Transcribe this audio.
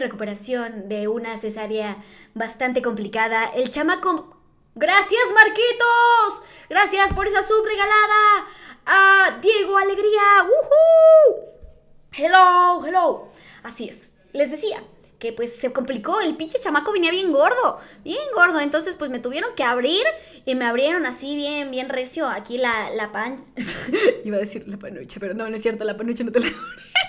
recuperación de una cesárea bastante complicada. El chamaco... Gracias Marquitos. Gracias por esa sub regalada. A Diego Alegría. ¡Woohoo! Hello, hello. Así es. Les decía, que pues se complicó, el pinche chamaco venía bien gordo, bien gordo, entonces pues me tuvieron que abrir y me abrieron así bien, bien recio aquí la, la pan... Iba a decir la panucha, pero no, no es cierto, la panucha no te la